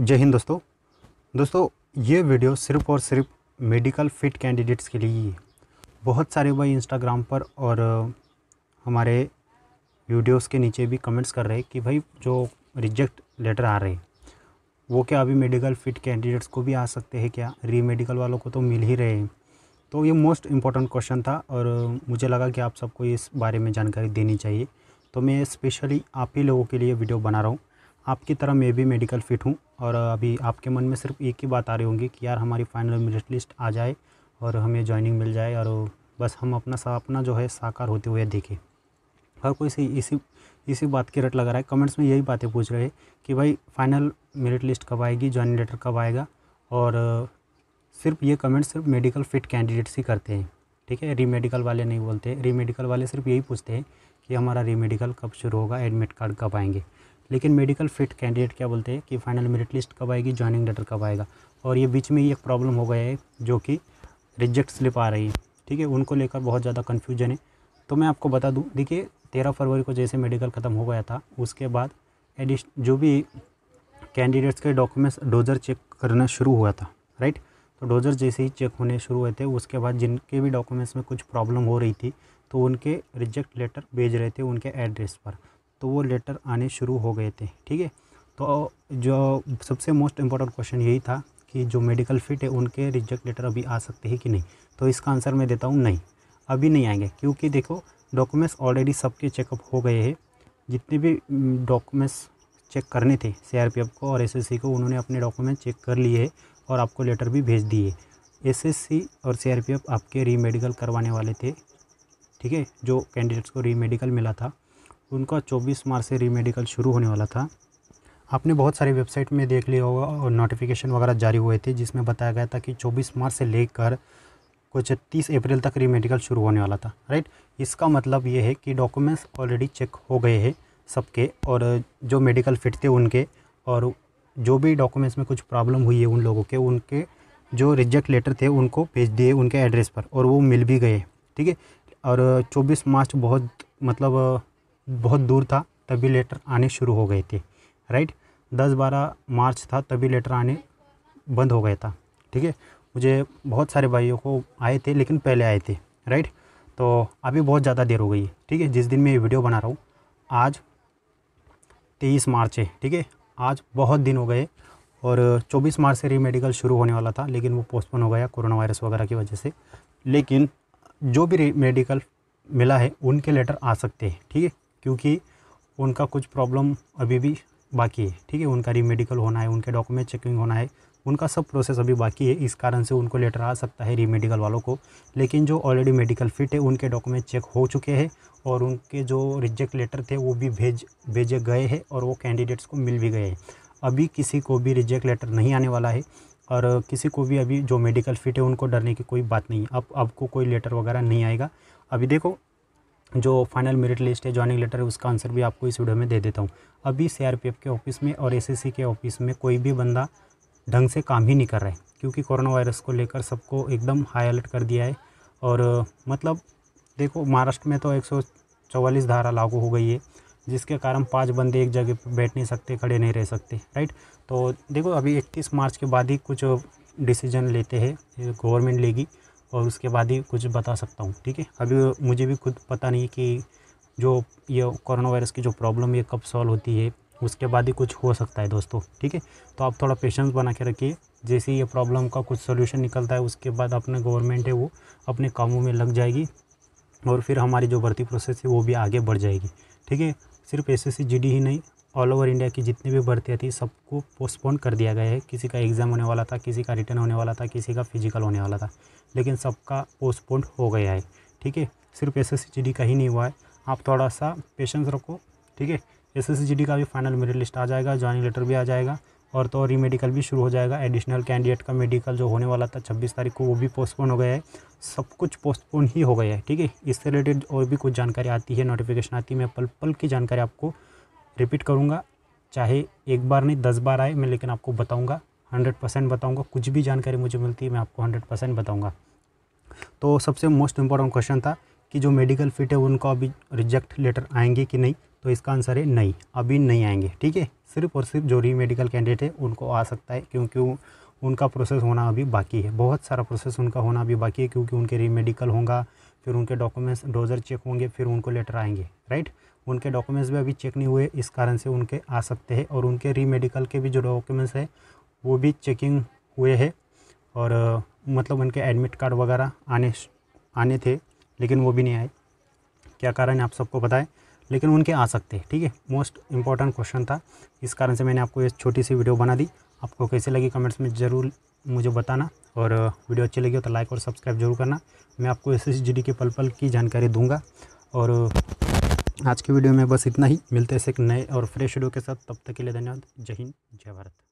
जय हिंद दोस्तों दोस्तों ये वीडियो सिर्फ और सिर्फ मेडिकल फिट कैंडिडेट्स के लिए ही है बहुत सारे भाई इंस्टाग्राम पर और हमारे वीडियोस के नीचे भी कमेंट्स कर रहे हैं कि भाई जो रिजेक्ट लेटर आ रहे हैं वो क्या अभी मेडिकल फिट कैंडिडेट्स को भी आ सकते हैं क्या री मेडिकल वालों को तो मिल ही रहे हैं तो ये मोस्ट इम्पॉर्टेंट क्वेश्चन था और मुझे लगा कि आप सबको इस बारे में जानकारी देनी चाहिए तो मैं स्पेशली आप ही लोगों के लिए वीडियो बना रहा हूँ आपकी तरह मैं भी मेडिकल फिट हूँ और अभी आपके मन में सिर्फ एक ही बात आ रही होंगी कि यार हमारी फाइनल मेरिट लिस्ट आ जाए और हमें ज्वाइनिंग मिल जाए और बस हम अपना सपना जो है साकार होते हुए देखें हर कोई से इसी इसी बात की रट लगा रहा है कमेंट्स में यही बातें पूछ रहे हैं कि भाई फाइनल मेरिट लिस्ट कब आएगी ज्वाइनिंग लेटर कब आएगा और सिर्फ ये कमेंट सिर्फ मेडिकल फिट कैंडिडेट्स ही करते हैं ठीक है रीमेडिकल वाले नहीं बोलते रीमेडिकल वाले सिर्फ यही पूछते हैं कि हमारा रीमेडिकल कब शुरू होगा एडमिट कार्ड कब आएंगे लेकिन मेडिकल फिट कैंडिडेट क्या बोलते हैं कि फाइनल मेरिट लिस्ट कब आएगी ज्वाइनिंग लेटर कब आएगा और ये बीच में ही एक प्रॉब्लम हो गया है जो कि रिजेक्ट स्लिप आ रही है ठीक है उनको लेकर बहुत ज़्यादा कन्फ्यूजन है तो मैं आपको बता दूँ देखिए तेरह फरवरी को जैसे मेडिकल ख़त्म हो गया था उसके बाद एडिश जो भी कैंडिडेट्स के डॉक्यूमेंट्स डोजर चेक करना शुरू हुआ था राइट तो डोजर जैसे ही चेक होने शुरू हुए थे उसके बाद जिनके भी डॉक्यूमेंट्स में कुछ प्रॉब्लम हो रही थी तो उनके रिजेक्ट लेटर भेज रहे थे उनके एड्रेस पर तो वो लेटर आने शुरू हो गए थे ठीक है तो जो सबसे मोस्ट इम्पॉर्टेंट क्वेश्चन यही था कि जो मेडिकल फिट है उनके रिजेक्ट लेटर अभी आ सकते हैं कि नहीं तो इसका आंसर मैं देता हूँ नहीं अभी नहीं आएंगे क्योंकि देखो डॉक्यूमेंट्स ऑलरेडी सबके चेकअप हो गए हैं जितने भी डॉक्यूमेंट्स चेक करने थे सी को और एस को उन्होंने अपने डॉक्यूमेंट चेक कर लिए और आपको लेटर भी भेज दिए एस और सी आपके रीमेडिकल करवाने वाले थे ठीक है जो कैंडिडेट्स को रीमेडिकल मिला था उनका 24 मार्च से रीमेडिकल शुरू होने वाला था आपने बहुत सारी वेबसाइट में देख लिया होगा और नोटिफिकेशन वगैरह जारी हुए थे जिसमें बताया गया था कि 24 मार्च से लेकर कुछ 30 अप्रैल तक रीमेडिकल शुरू होने वाला था राइट इसका मतलब ये है कि डॉक्यूमेंट्स ऑलरेडी चेक हो गए हैं सबके और जो मेडिकल फिट थे उनके और जो भी डॉक्यूमेंट्स में कुछ प्रॉब्लम हुई है उन लोगों के उनके जो रिजेक्ट लेटर थे उनको भेज दिए उनके एड्रेस पर और वो मिल भी गए ठीक है और 24 मार्च बहुत मतलब बहुत दूर था तभी लेटर आने शुरू हो गए थे राइट दस बारह मार्च था तभी लेटर आने बंद हो गया था ठीक है मुझे बहुत सारे भाइयों को आए थे लेकिन पहले आए थे राइट तो अभी बहुत ज़्यादा देर हो गई है ठीक है जिस दिन मैं ये वीडियो बना रहा हूँ आज तेईस मार्च है ठीक है आज बहुत दिन हो गए और चौबीस मार्च से रीमेडिकल शुरू होने वाला था लेकिन वो पोस्टपोन हो गया कोरोना वायरस वगैरह की वजह से लेकिन जो भी मेडिकल मिला है उनके लेटर आ सकते हैं ठीक है क्योंकि उनका कुछ प्रॉब्लम अभी भी बाकी है ठीक है उनका रीमेडिकल होना है उनके डॉक्यूमेंट चेकिंग होना है उनका सब प्रोसेस अभी बाकी है इस कारण से उनको लेटर आ सकता है रीमेडिकल वालों को लेकिन जो ऑलरेडी मेडिकल फिट है उनके डॉक्यूमेंट चेक हो चुके हैं और उनके जो रिजेक्ट लेटर थे वो भी भेज भेजे गए हैं और वो कैंडिडेट्स को मिल भी गए हैं अभी किसी को भी रिजेक्ट लेटर नहीं आने वाला है और किसी को भी अभी जो मेडिकल फिट है उनको डरने की कोई बात नहीं है अब आपको कोई लेटर वगैरह नहीं आएगा अभी देखो जो फाइनल मेरिट लिस्ट है ज्वाइनिंग लेटर है उसका आंसर भी आपको इस वीडियो में दे देता हूँ अभी सीआरपीएफ के ऑफिस में और एसएससी के ऑफिस में कोई भी बंदा ढंग से काम ही नहीं कर रहा है क्योंकि कोरोना वायरस को लेकर सबको एकदम हाई अलर्ट कर दिया है और मतलब देखो महाराष्ट्र में तो एक धारा लागू हो गई है जिसके कारण पांच बंदे एक जगह पर बैठ नहीं सकते खड़े नहीं रह सकते राइट तो देखो अभी इकतीस मार्च के बाद ही कुछ डिसीजन लेते हैं गवर्नमेंट लेगी और उसके बाद ही कुछ बता सकता हूँ ठीक है अभी मुझे भी खुद पता नहीं कि जो ये कोरोना वायरस की जो प्रॉब्लम ये कब सॉल्व होती है उसके बाद ही कुछ हो सकता है दोस्तों ठीक है तो आप थोड़ा पेशेंस बना के रखिए जैसे ये प्रॉब्लम का कुछ सोल्यूशन निकलता है उसके बाद अपने गवर्नमेंट है वो अपने कामों में लग जाएगी और फिर हमारी जो भर्ती प्रोसेस है वो भी आगे बढ़ जाएगी ठीक है सिर्फ एस एस ही नहीं ऑल ओवर इंडिया की जितनी भी भर्तियाँ थी सबको पोस्टपोन कर दिया गया है किसी का एग्ज़ाम होने वाला था किसी का रिटर्न होने वाला था किसी का फिजिकल होने वाला था लेकिन सबका पोस्टपोन हो गया है ठीक है सिर्फ एस एस का ही नहीं हुआ है आप थोड़ा सा पेशेंस रखो ठीक है एस एस का भी फाइनल मेरिट लिस्ट आ जाएगा ज्वाइनिंग लेटर भी आ जाएगा और तो मेडिकल भी शुरू हो जाएगा एडिशनल कैंडिडेट का मेडिकल जो होने वाला था 26 तारीख को वो भी पोस्टपोन हो गया है सब कुछ पोस्टपोन ही हो गया है ठीक है इससे रिलेटेड और भी कुछ जानकारी आती है नोटिफिकेशन आती है मैं पल पल की जानकारी आपको रिपीट करूँगा चाहे एक बार नहीं दस बार आए मैं लेकिन आपको बताऊँगा हंड्रेड परसेंट बताऊँगा कुछ भी जानकारी मुझे मिलती है मैं आपको हंड्रेड परसेंट बताऊँगा तो सबसे मोस्ट इम्पॉर्टेंट क्वेश्चन था कि जो मेडिकल फिट है उनका अभी रिजेक्ट लेटर आएंगे कि नहीं तो इसका आंसर है नहीं अभी नहीं आएंगे ठीक है सिर्फ और सिर्फ जो री मेडिकल कैंडिडेट है उनको आ सकता है क्योंकि उनका प्रोसेस होना अभी बाकी है बहुत सारा प्रोसेस उनका होना अभी बाकी है क्योंकि उनके री मेडिकल होंगे फिर उनके डॉक्यूमेंट्स डोजर चेक होंगे फिर उनको लेटर आएंगे राइट उनके डॉक्यूमेंट्स भी अभी चेक नहीं हुए इस कारण से उनके आ सकते हैं और उनके री मेडिकल के भी जो डॉक्यूमेंट्स हैं वो भी चेकिंग हुए हैं और मतलब उनके एडमिट कार्ड वगैरह आने आने थे लेकिन वो भी नहीं आए क्या कारण है आप सबको पता है लेकिन उनके आ सकते हैं ठीक है मोस्ट इंपॉर्टेंट क्वेश्चन था इस कारण से मैंने आपको ये छोटी सी वीडियो बना दी आपको कैसे लगी कमेंट्स में ज़रूर मुझे बताना और वीडियो अच्छी लगी हो तो लाइक और सब्सक्राइब जरूर करना मैं आपको एस एस के पल पल की जानकारी दूंगा और आज के वीडियो में बस इतना ही मिलते हैं एक नए और फ्रेश वीडियो के साथ तब तक के लिए धन्यवाद जय हिंद जय भारत